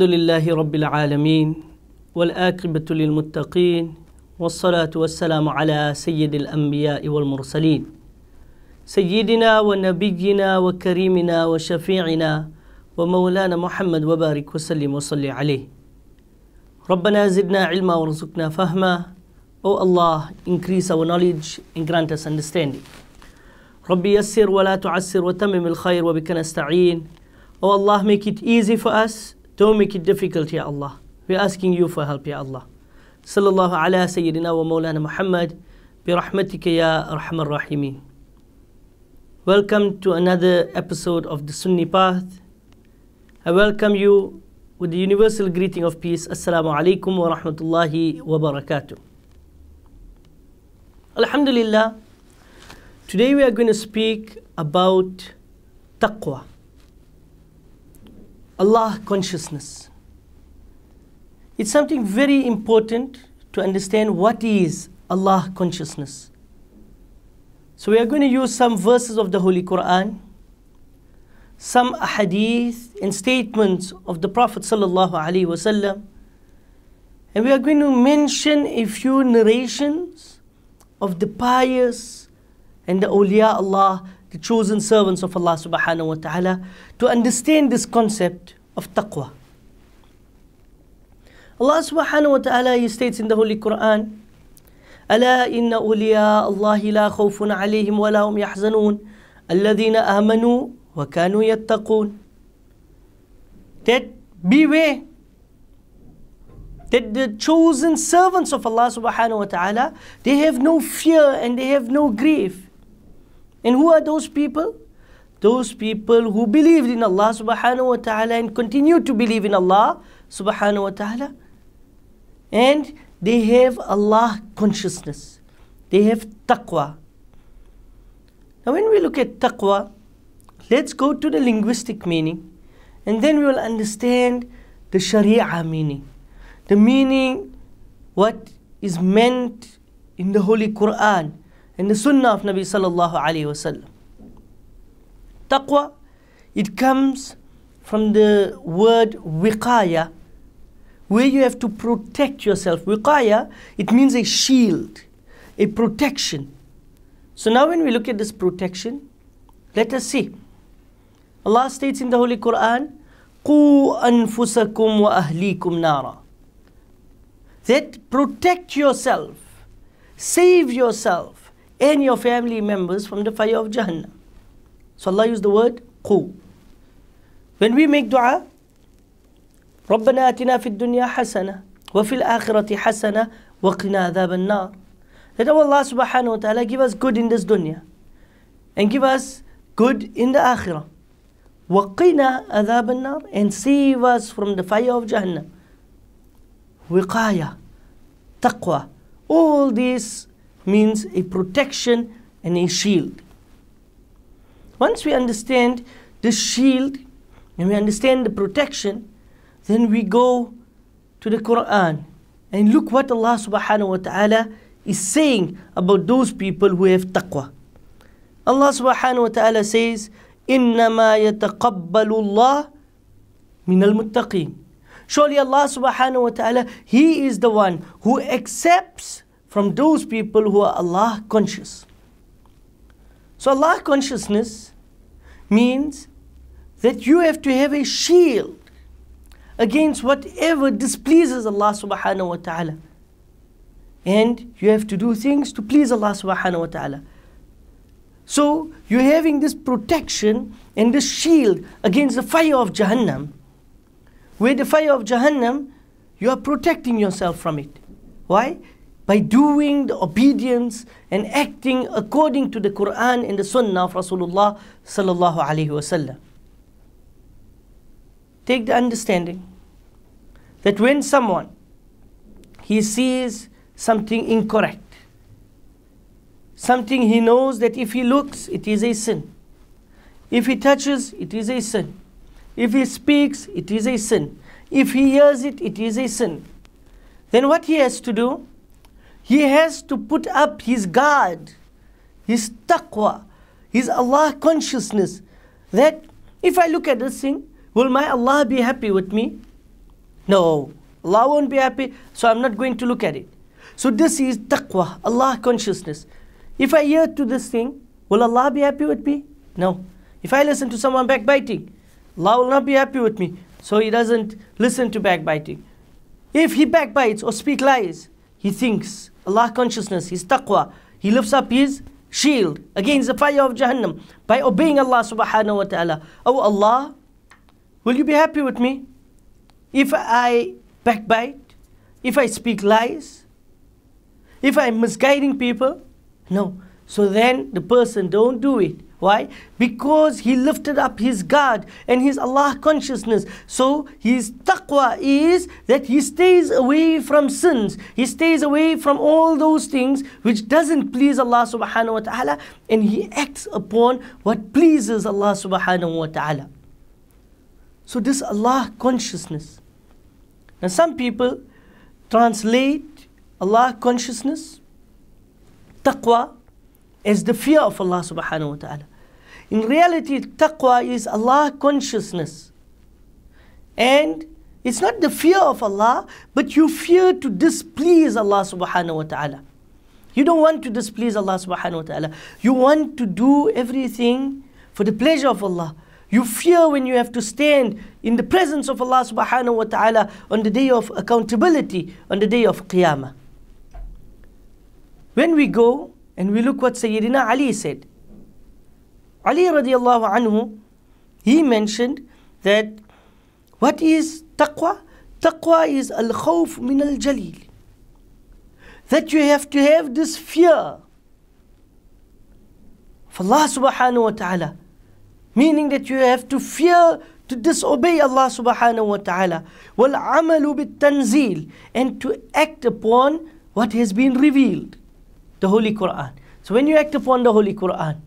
الحمد لله رب العالمين والآكبة للمتقين والصلاة والسلام على سيد الأنبياء والمرسلين سيدنا ونبينا وكريمنا وشفيعنا ومولانا محمد وبارك وسلم وصلي عليه ربنا زدنا علما ورزقنا فهما O oh Allah, increase our knowledge and grant us understanding. ربي يسر ولا تعسر وتمم الخير وبك نستعين. O oh Allah, make it easy for us Don't make it difficult, Ya Allah. We're asking you for help, Ya Allah. Sallallahu ala Sayyidina wa Mawlana Muhammad b-Rahmatika ya arhamar rahimin. Welcome to another episode of the Sunni Path. I welcome you with the universal greeting of peace. Assalamu alaikum wa rahmatullahi wa barakatuh. Alhamdulillah, today we are going to speak about taqwa. Allah consciousness. It's something very important to understand what is Allah consciousness. So we are going to use some verses of the Holy Quran, some hadith and statements of the Prophet sallallahu alaihi wasallam, and we are going to mention a few narrations of the pious and the awliya Allah the chosen servants of Allah subhanahu wa ta'ala, to understand this concept of taqwa. Allah subhanahu wa ta'ala he states in the Holy Quran, ألا إن أولياء الله لا خوف عليهم ولا هم يحزنون الذين آمنوا وكانوا يتقون That beware that the chosen servants of Allah subhanahu wa ta'ala they have no fear and they have no grief and who are those people? Those people who believed in Allah subhanahu wa ta'ala and continue to believe in Allah subhanahu wa ta'ala. And they have Allah consciousness. They have taqwa. Now when we look at taqwa, let's go to the linguistic meaning and then we will understand the sharia meaning. The meaning what is meant in the Holy Quran in the Sunnah of Nabi sallallahu alaihi wasallam. Taqwa, it comes from the word wiqaya, where you have to protect yourself. Wiqaya, it means a shield, a protection. So now when we look at this protection, let us see. Allah states in the Holy Quran, قُوْ أَنفُسَكُمْ وَأَهْلِيكُمْ نَارًا That protect yourself, save yourself and your family members from the fire of Jahannam. So Allah used the word qu. When we make dua, ربنا آتنا في الدنيا حسنة وفي الآخرة حسنة وقنا عذاب النار. That Allah subhanahu wa ta'ala give us good in this dunya and give us good in the akhirah. وقنا عذاب النار and save us from the fire of Jahannam. وقاية, تقوى, all these means a protection and a shield. Once we understand the shield and we understand the protection, then we go to the Quran and look what Allah subhanahu wa ta'ala is saying about those people who have taqwa. Allah subhanahu wa ta'ala says, إِنَّمَا يَتَقَبَّلُ اللَّهُ مِنَ الْمُتَّقِينَ Surely Allah subhanahu wa ta'ala, He is the one who accepts from those people who are Allah conscious. So Allah consciousness means that you have to have a shield against whatever displeases Allah subhanahu wa ta'ala. And you have to do things to please Allah subhanahu wa ta'ala. So you're having this protection and this shield against the fire of Jahannam. With the fire of Jahannam, you are protecting yourself from it. Why? by doing the obedience and acting according to the Quran and the Sunnah of Rasulullah sallallahu alaihi wasallam. Take the understanding that when someone he sees something incorrect, something he knows that if he looks, it is a sin. If he touches, it is a sin. If he speaks, it is a sin. If he hears it, it is a sin. Then what he has to do? He has to put up his guard, his taqwa, his Allah consciousness. That if I look at this thing, will my Allah be happy with me? No, Allah won't be happy, so I'm not going to look at it. So this is taqwa, Allah consciousness. If I hear to this thing, will Allah be happy with me? No. If I listen to someone backbiting, Allah will not be happy with me. So he doesn't listen to backbiting. If he backbites or speak lies, he thinks Allah consciousness, his taqwa. He lifts up his shield against the fire of Jahannam by obeying Allah subhanahu wa ta'ala. Oh Allah, will you be happy with me if I backbite, if I speak lies, if I'm misguiding people? No. So then the person don't do it. Why? Because he lifted up his guard and his Allah consciousness. So his taqwa is that he stays away from sins. He stays away from all those things which doesn't please Allah subhanahu wa ta'ala and he acts upon what pleases Allah subhanahu wa ta'ala. So this Allah consciousness. Now some people translate Allah consciousness, taqwa, as the fear of Allah subhanahu wa ta'ala. In reality, taqwa is Allah consciousness. And it's not the fear of Allah, but you fear to displease Allah subhanahu wa ta'ala. You don't want to displease Allah subhanahu wa ta'ala. You want to do everything for the pleasure of Allah. You fear when you have to stand in the presence of Allah subhanahu wa ta'ala on the day of accountability, on the day of Qiyamah. When we go and we look what Sayyidina Ali said, Ali radiallahu anhu, he mentioned that what is taqwa? Taqwa is al khawf min al jalil. That you have to have this fear for Allah subhanahu wa ta'ala. Meaning that you have to fear to disobey Allah subhanahu wa ta'ala. Wal amalu bit tanzil. And to act upon what has been revealed. The Holy Quran. So when you act upon the Holy Quran,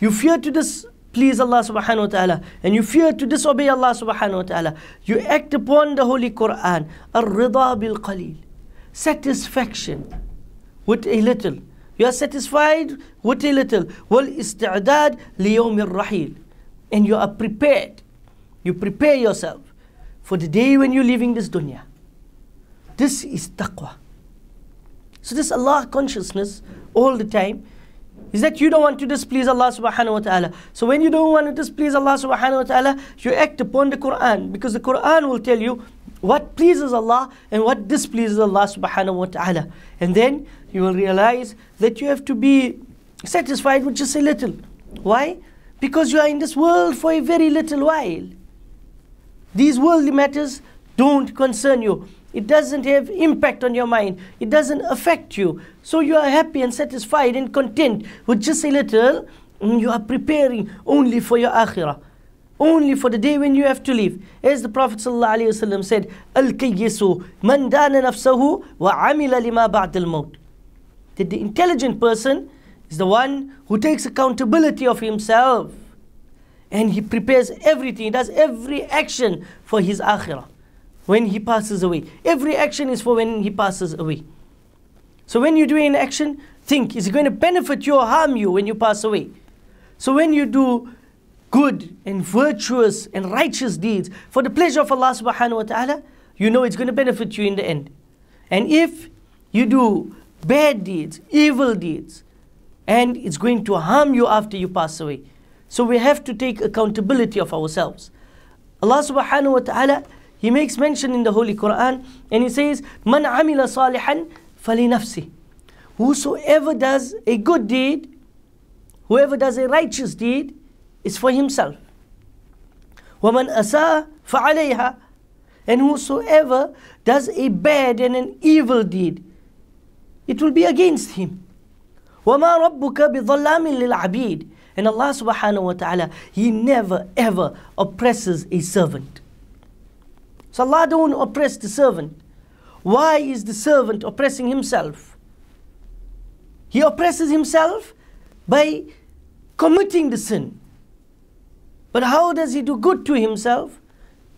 you fear to displease Allah subhanahu wa ta'ala and you fear to disobey Allah subhanahu wa ta'ala. You act upon the Holy Quran. Ar-rida bil qalil. Satisfaction with a little. You are satisfied with a little. Wal isti'dad liyawmir rahil. And you are prepared. You prepare yourself for the day when you're leaving this dunya. This is taqwa. So this Allah consciousness all the time is that you don't want to displease Allah subhanahu wa ta'ala. So when you don't want to displease Allah subhanahu wa ta'ala, you act upon the Quran because the Quran will tell you what pleases Allah and what displeases Allah subhanahu wa ta'ala. And then you will realize that you have to be satisfied with just a little. Why? Because you are in this world for a very little while. These worldly matters don't concern you. It doesn't have impact on your mind. It doesn't affect you. So you are happy and satisfied and content with just a little. Mm, you are preparing only for your akhirah. Only for the day when you have to leave. As the Prophet said, Al-Kayyisu man dana nafsahu wa amila lima ba'd al-maut. That the intelligent person is the one who takes accountability of himself and he prepares everything, he does every action for his akhirah when he passes away. Every action is for when he passes away. So when you do an action, think, is it going to benefit you or harm you when you pass away? So when you do good and virtuous and righteous deeds for the pleasure of Allah subhanahu wa ta'ala, you know it's going to benefit you in the end. And if you do bad deeds, evil deeds, and it's going to harm you after you pass away. So we have to take accountability of ourselves. Allah subhanahu wa ta'ala he makes mention in the Holy Quran and he says, Man amila salihan fali nafsi. Whosoever does a good deed, whoever does a righteous deed, is for himself. وَمَنْ أَسَاءَ فَعَلَيْهَا And whosoever does a bad and an evil deed, it will be against him. وَمَا رَبُّكَ بِظَلَّامٍ لِلْعَبِيدِ And Allah subhanahu wa ta'ala, He never ever oppresses a servant. So Allah don't oppress the servant. Why is the servant oppressing himself? He oppresses himself by committing the sin. But how does he do good to himself?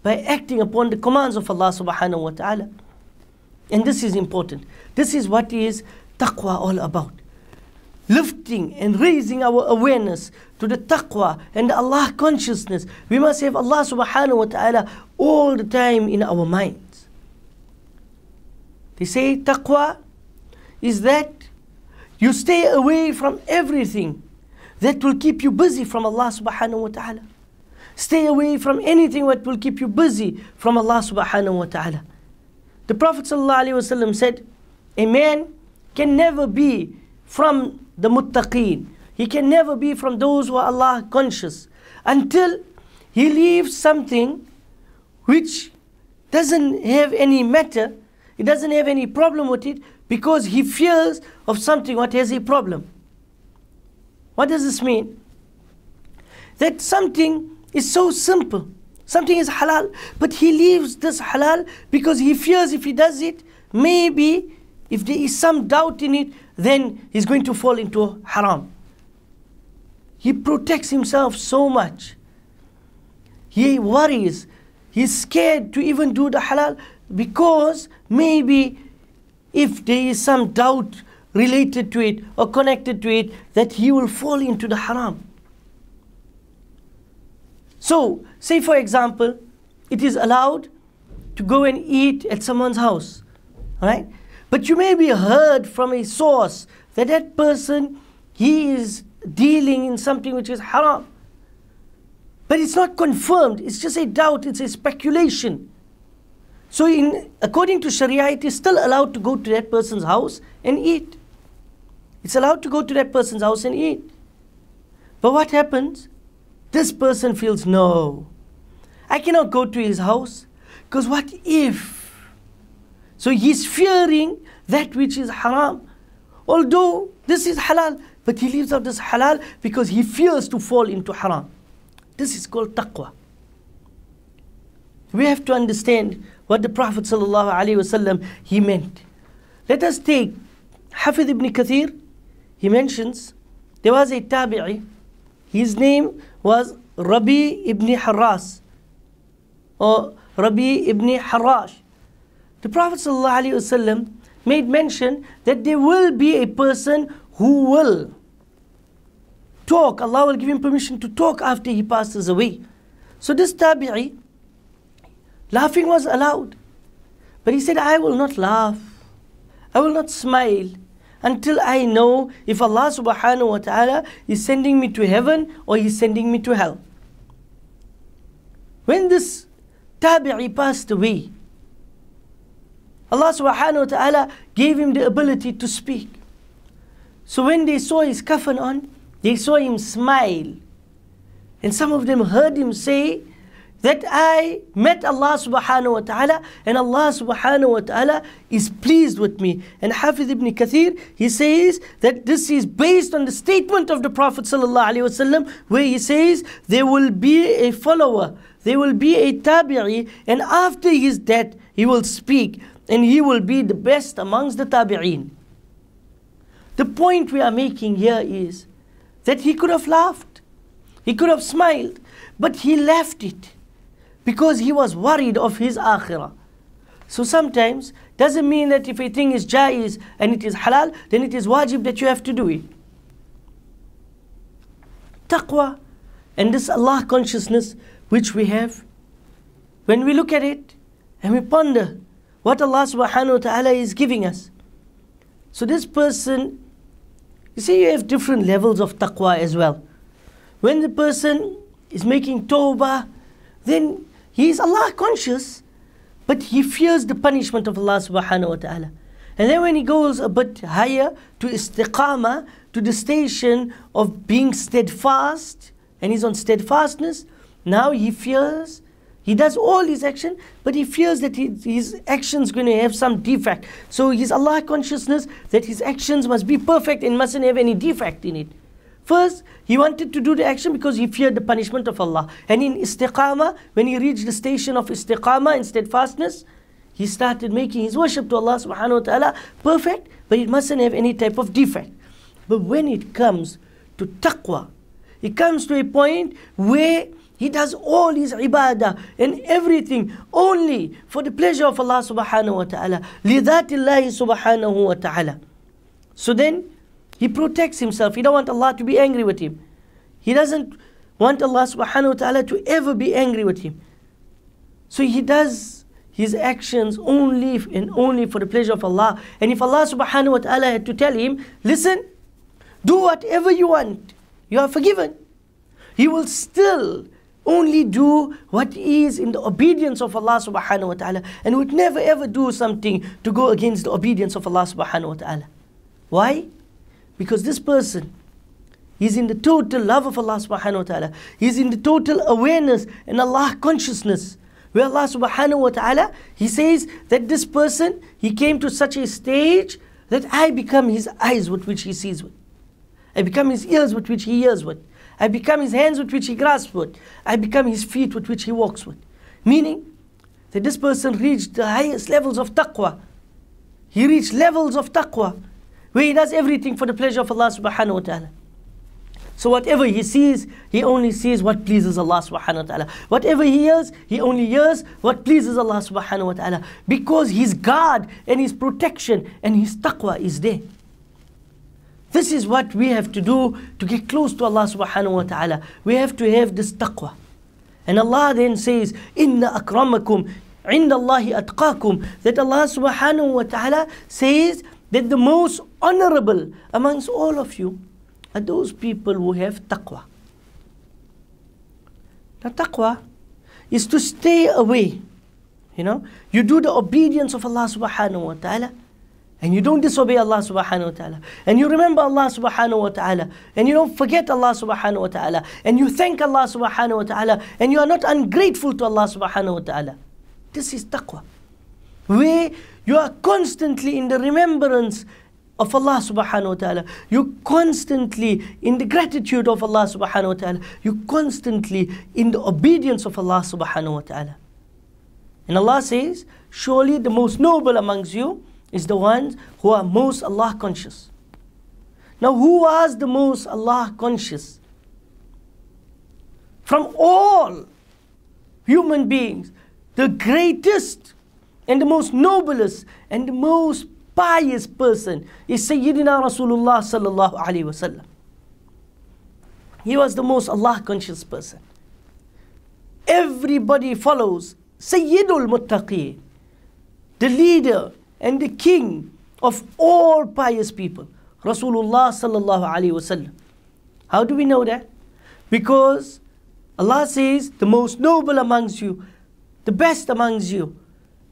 By acting upon the commands of Allah subhanahu wa ta'ala. And this is important. This is what is taqwa all about. Lifting and raising our awareness to the taqwa and the Allah consciousness. We must have Allah subhanahu wa ta'ala all the time in our minds. They say taqwa is that you stay away from everything that will keep you busy from Allah subhanahu wa ta'ala. Stay away from anything that will keep you busy from Allah subhanahu wa ta'ala. The Prophet said, A man can never be from the muttaqeen. He can never be from those who are Allah conscious until he leaves something which doesn't have any matter, he doesn't have any problem with it because he fears of something what has a problem. What does this mean? That something is so simple, something is halal, but he leaves this halal because he fears if he does it, maybe if there is some doubt in it, then he's going to fall into haram. He protects himself so much. He worries He's scared to even do the halal because maybe if there is some doubt related to it or connected to it, that he will fall into the haram. So, say for example, it is allowed to go and eat at someone's house, right? But you may be heard from a source that that person, he is dealing in something which is haram. But it's not confirmed, it's just a doubt, it's a speculation. So, in, according to Sharia, it is still allowed to go to that person's house and eat. It's allowed to go to that person's house and eat. But what happens? This person feels, no, I cannot go to his house because what if? So he's fearing that which is haram. Although this is halal, but he leaves out this halal because he fears to fall into haram. This is called taqwa. We have to understand what the Prophet ﷺ, he meant. Let us take Hafid ibn Kathir, he mentions there was a tabi'i, his name was Rabi ibn Harras or Rabi ibn Harash. The Prophet ﷺ made mention that there will be a person who will talk. Allah will give him permission to talk after he passes away. So this tabi'i, laughing was allowed. But he said, I will not laugh. I will not smile until I know if Allah subhanahu wa ta'ala is sending me to heaven or He's sending me to hell. When this tabi'i passed away, Allah subhanahu wa ta'ala gave him the ability to speak. So when they saw his coffin on, they saw him smile. And some of them heard him say that I met Allah subhanahu wa ta'ala and Allah subhanahu wa ta'ala is pleased with me. And Hafiz ibn Kathir, he says that this is based on the statement of the Prophet sallallahu alaihi wasallam where he says there will be a follower, there will be a tabi'i and after his death he will speak and he will be the best amongst the tabi'in. The point we are making here is that he could have laughed, he could have smiled, but he left it because he was worried of his akhirah. So sometimes doesn't mean that if a thing is jais and it is halal, then it is wajib that you have to do it. Taqwa and this Allah consciousness which we have, when we look at it and we ponder what Allah subhanahu wa ta'ala is giving us. So this person you see, you have different levels of taqwa as well. When the person is making tawbah, then he is Allah conscious, but he fears the punishment of Allah subhanahu wa ta'ala. And then when he goes a bit higher to istiqama, to the station of being steadfast, and he's on steadfastness, now he fears he does all his action, but he fears that he, his action's going to have some defect. So his Allah consciousness that his actions must be perfect and mustn't have any defect in it. First, he wanted to do the action because he feared the punishment of Allah. And in istiqama, when he reached the station of istiqama, and steadfastness, he started making his worship to Allah subhanahu wa ta'ala perfect, but it mustn't have any type of defect. But when it comes to taqwa, it comes to a point where he does all his ibadah and everything only for the pleasure of Allah subhanahu wa ta'ala. Lidatillahi subhanahu wa ta'ala. So then he protects himself. He don't want Allah to be angry with him. He doesn't want Allah subhanahu wa ta'ala to ever be angry with him. So he does his actions only and only for the pleasure of Allah. And if Allah subhanahu wa ta'ala had to tell him, listen, do whatever you want, you are forgiven. He will still only do what is in the obedience of Allah subhanahu wa ta'ala and would never ever do something to go against the obedience of Allah subhanahu wa ta'ala. Why? Because this person is in the total love of Allah subhanahu wa ta'ala. He's in the total awareness and Allah consciousness. Where Allah subhanahu wa ta'ala, He says that this person, he came to such a stage that I become his eyes with which he sees with. I become his ears with which he hears with. I become his hands with which he grasps with. I become his feet with which he walks with. Meaning that this person reached the highest levels of taqwa. He reached levels of taqwa where he does everything for the pleasure of Allah subhanahu wa ta'ala. So whatever he sees, he only sees what pleases Allah subhanahu wa ta'ala. Whatever he hears, he only hears what pleases Allah subhanahu wa ta'ala. Because his guard and his protection and his taqwa is there. This is what we have to do to get close to Allah subhanahu wa ta'ala. We have to have this taqwa. And Allah then says, Inna akramakum Inna Allahi atqakum." that Allah subhanahu wa ta'ala says that the most honorable amongst all of you are those people who have taqwa. Now taqwa is to stay away. You know, you do the obedience of Allah subhanahu wa ta'ala and you don't disobey Allah subhanahu wa ta'ala, and you remember Allah subhanahu wa ta'ala, and you don't forget Allah subhanahu wa ta'ala, and you thank Allah subhanahu wa ta'ala, and you are not ungrateful to Allah subhanahu wa ta'ala. This is taqwa. Where you are constantly in the remembrance of Allah subhanahu wa ta'ala. You constantly in the gratitude of Allah subhanahu wa ta'ala. You constantly in the obedience of Allah subhanahu wa ta'ala. And Allah says, Surely the most noble amongst you is the ones who are most Allah conscious. Now, who was the most Allah conscious? From all human beings, the greatest and the most noblest and the most pious person is Sayyidina Rasulullah sallallahu alaihi wasallam. He was the most Allah conscious person. Everybody follows Sayyidul Muttaqi, the leader and the king of all pious people, Rasulullah sallallahu alaihi wasallam. How do we know that? Because Allah says, the most noble amongst you, the best amongst you,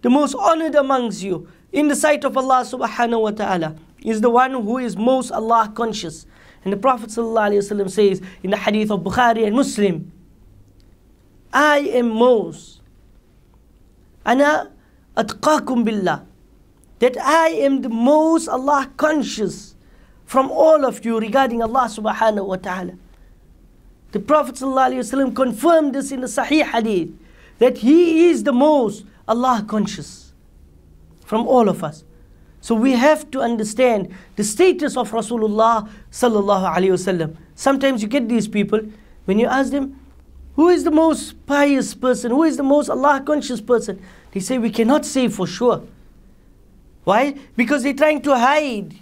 the most honored amongst you, in the sight of Allah subhanahu wa ta'ala, is the one who is most Allah conscious. And the Prophet ﷺ says in the hadith of Bukhari and Muslim, I am most. أنا أتقاكم بالله that I am the most Allah conscious from all of you regarding Allah subhanahu wa ta'ala. The Prophet ﷺ confirmed this in the Sahih Hadith that he is the most Allah conscious from all of us. So we have to understand the status of Rasulullah sallallahu alaihi wasallam. Sometimes you get these people when you ask them, who is the most pious person? Who is the most Allah conscious person? They say we cannot say for sure. Why? Because they're trying to hide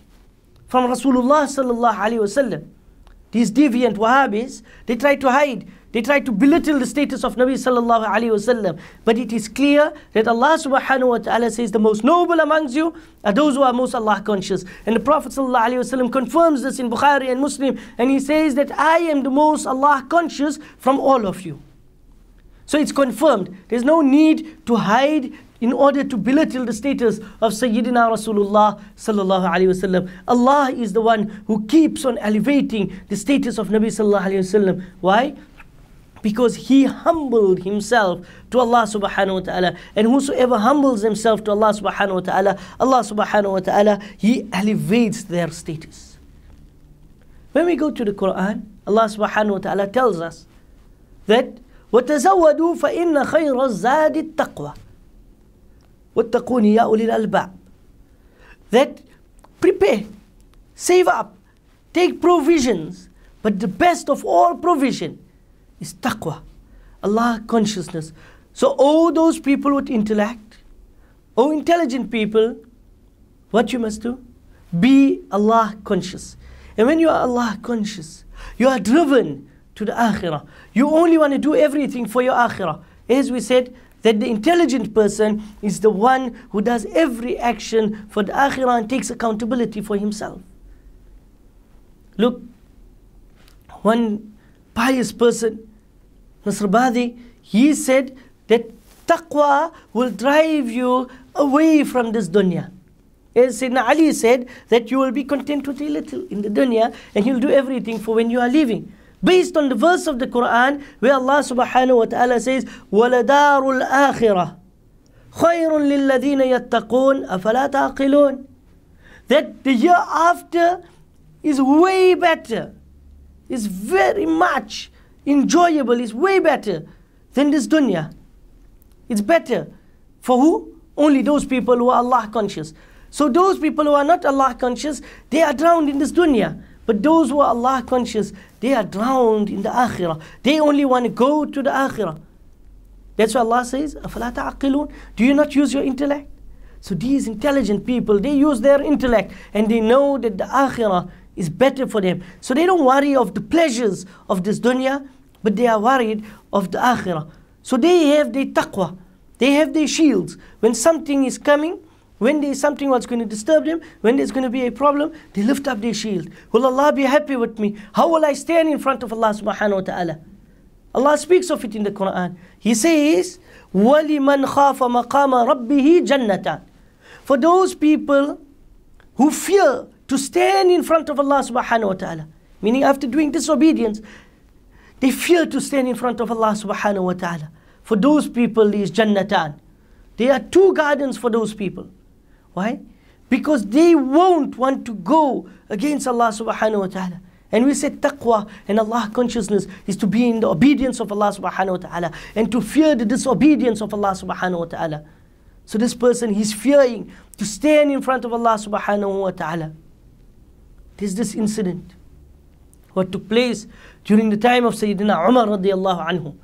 from Rasulullah sallallahu alaihi wasallam. These deviant Wahhabis, they try to hide. They try to belittle the status of Nabi sallallahu alaihi wasallam. But it is clear that Allah subhanahu wa ta'ala says the most noble amongst you are those who are most Allah conscious. And the Prophet sallallahu alaihi wasallam confirms this in Bukhari and Muslim. And he says that I am the most Allah conscious from all of you. So it's confirmed. There's no need to hide in order to belittle the status of Sayyidina Rasulullah sallallahu alaihi wasallam. Allah is the one who keeps on elevating the status of Nabi sallallahu alaihi wasallam. Why? Because he humbled himself to Allah subhanahu wa ta'ala. And whosoever humbles himself to Allah subhanahu wa ta'ala, Allah subhanahu wa ta'ala, he elevates their status. When we go to the Quran, Allah subhanahu wa ta'ala tells us that وَتَزَوَّدُوا فَإِنَّ خَيْرَ الزَّادِ التَّقْوَى وَاتَّقُونِ يَا أُولِي الْأَلْبَابِ That prepare, save up, take provisions. But the best of all provision is taqwa, Allah consciousness. So all those people with intellect, all intelligent people, what you must do? Be Allah conscious. And when you are Allah conscious, you are driven to the akhirah. You only want to do everything for your akhirah. As we said, that the intelligent person is the one who does every action for the akhirah and takes accountability for himself. Look, one pious person, Nasrabadi, he said that taqwa will drive you away from this dunya. As Sayyidina Ali said, that you will be content with a little in the dunya and you'll do everything for when you are leaving. based on the verse of the Quran where Allah subhanahu wa ta'ala says وَلَدَارُ الْآخِرَةِ خَيْرٌ لِلَّذِينَ يَتَّقُونَ أَفَلَا تَعْقِلُونَ That the year after is way better is very much enjoyable, is way better than this dunya. It's better for who? Only those people who are Allah conscious. So those people who are not Allah conscious, they are drowned in this dunya. But those who are Allah conscious, they are drowned in the akhirah. They only want to go to the akhirah. That's why Allah says, Do you not use your intellect? So these intelligent people, they use their intellect and they know that the akhirah is better for them. So they don't worry of the pleasures of this dunya, but they are worried of the akhirah. So they have their taqwa, they have their shields. When something is coming, when there is something that's going to disturb them, when there's going to be a problem, they lift up their shield. Will Allah be happy with me? How will I stand in front of Allah subhanahu wa ta'ala? Allah speaks of it in the Quran. He says, وَلِمَنْ خَافَ مَقَامَ رَبِّهِ جَنَّةً For those people who fear to stand in front of Allah subhanahu wa ta'ala, meaning after doing disobedience, they fear to stand in front of Allah subhanahu wa ta'ala. For those people is Jannatan. There are two gardens for those people. Why? Because they won't want to go against Allah subhanahu wa ta'ala. And we said taqwa and Allah consciousness is to be in the obedience of Allah subhanahu wa ta'ala and to fear the disobedience of Allah subhanahu wa ta'ala. So this person he's fearing to stand in front of Allah subhanahu wa ta'ala. There's this incident what took place during the time of Sayyidina Umar radiallahu anhu.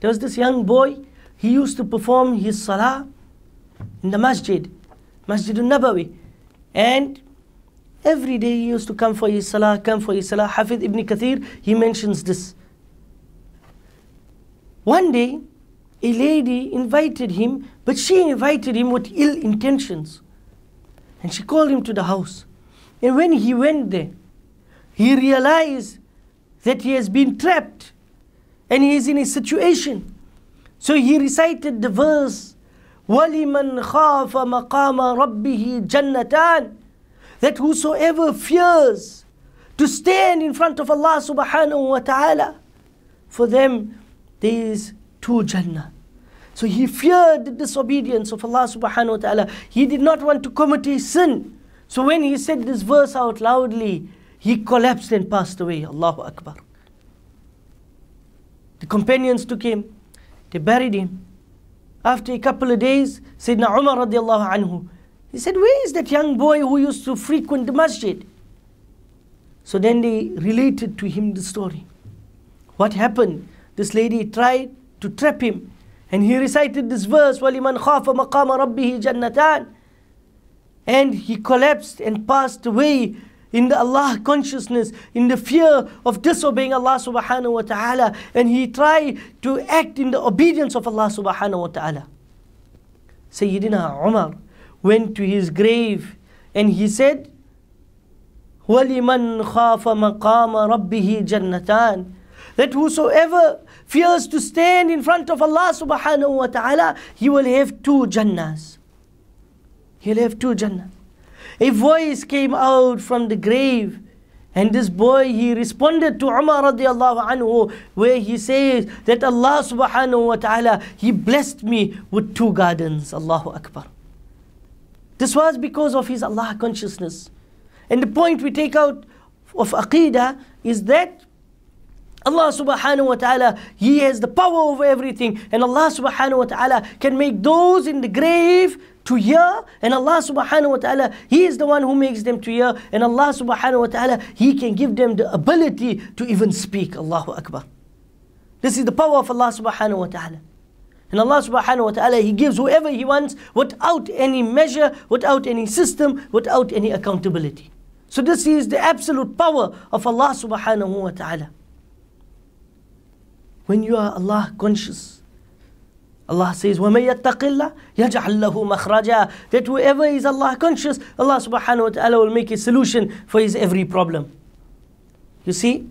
There was this young boy, he used to perform his salah in the masjid. Masjid al-Nabawi. And every day he used to come for his salah, come for his salah. Hafid ibn Kathir, he mentions this. One day, a lady invited him, but she invited him with ill intentions. And she called him to the house. And when he went there, he realized that he has been trapped and he is in a situation. So he recited the verse وَلِمَنْ خَافَ مَقَامَ رَبِّهِ جَنَّتَانِ That whosoever fears to stand in front of Allah subhanahu wa ta'ala, for them there is two Jannah. So he feared the disobedience of Allah subhanahu wa ta'ala. He did not want to commit his sin. So when he said this verse out loudly, he collapsed and passed away. Allahu Akbar. The companions took him, they buried him. After a couple of days, Sayyidina Umar radiallahu anhu, he said, where is that young boy who used to frequent the masjid? So then they related to him the story. What happened? This lady tried to trap him. And he recited this verse, وَلِمَنْ خَافَ مَقَامَ رَبِّهِ جَنَّتَانِ And he collapsed and passed away in the Allah consciousness, in the fear of disobeying Allah subhanahu wa ta'ala, and he tried to act in the obedience of Allah subhanahu wa ta'ala. Sayyidina Umar went to his grave and he said, وَلِمَنْ خَافَ مَقَامَ رَبِّهِ جَنَّتَانِ That whosoever fears to stand in front of Allah subhanahu wa ta'ala, he will have two jannas. He'll have two jannas a voice came out from the grave. And this boy, he responded to Umar radiallahu anhu, where he says that Allah subhanahu wa ta'ala, he blessed me with two gardens, Allahu Akbar. This was because of his Allah consciousness. And the point we take out of Aqidah is that Allah subhanahu wa ta'ala, He has the power over everything. And Allah subhanahu wa ta'ala can make those in the grave to hear and Allah subhanahu wa ta'ala he is the one who makes them to hear and Allah subhanahu wa ta'ala he can give them the ability to even speak Allahu Akbar this is the power of Allah subhanahu wa ta'ala and Allah subhanahu wa ta'ala he gives whoever he wants without any measure without any system without any accountability so this is the absolute power of Allah subhanahu wa ta'ala when you are Allah conscious Allah says, That whoever is Allah conscious, Allah subhanahu wa ta'ala will make a solution for his every problem. You see,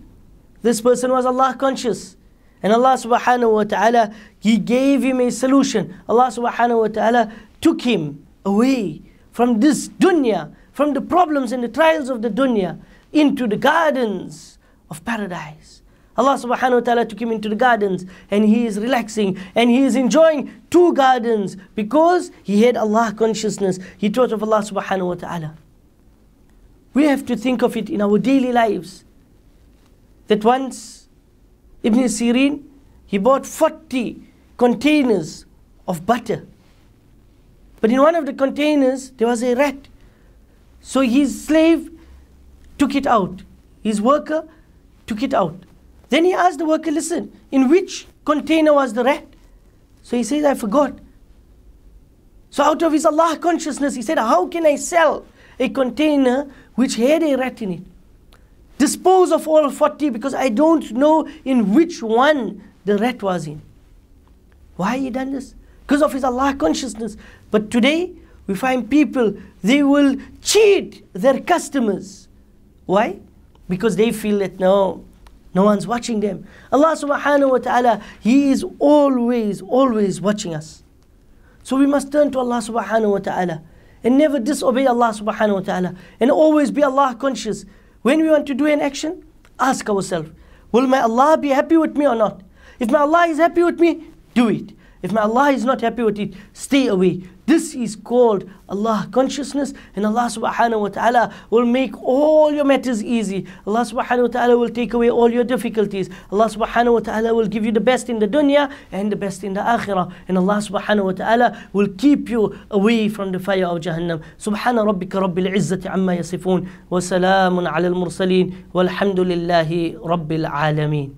this person was Allah conscious. And Allah subhanahu wa ta'ala, He gave him a solution. Allah subhanahu wa ta'ala took him away from this dunya, from the problems and the trials of the dunya, into the gardens of paradise. Allah subhanahu wa ta'ala took him into the gardens and he is relaxing and he is enjoying two gardens because he had Allah consciousness. He thought of Allah subhanahu wa ta'ala. We have to think of it in our daily lives. That once Ibn Sirin, he bought 40 containers of butter. But in one of the containers, there was a rat. So his slave took it out. His worker took it out. Then he asked the worker, listen, in which container was the rat? So he says, I forgot. So out of his Allah consciousness, he said, how can I sell a container which had a rat in it? Dispose of all 40 because I don't know in which one the rat was in. Why he done this? Because of his Allah consciousness. But today, we find people, they will cheat their customers. Why? Because they feel that, no, no one's watching them. Allah subhanahu wa ta'ala, He is always, always watching us. So we must turn to Allah subhanahu wa ta'ala and never disobey Allah subhanahu wa ta'ala and always be Allah conscious. When we want to do an action, ask ourselves, will my Allah be happy with me or not? If my Allah is happy with me, do it. If my Allah is not happy with it, stay away. This is called Allah consciousness, and Allah subhanahu wa ta'ala will make all your matters easy. Allah subhanahu wa ta'ala will take away all your difficulties. Allah subhanahu wa ta'ala will give you the best in the dunya and the best in the akhirah. And Allah subhanahu wa ta'ala will keep you away from the fire of Jahannam. Subhana rabbika rabbil izzati amma yasifun wa salamun ala al mursaleen walhamdulillahi rabbil alameen.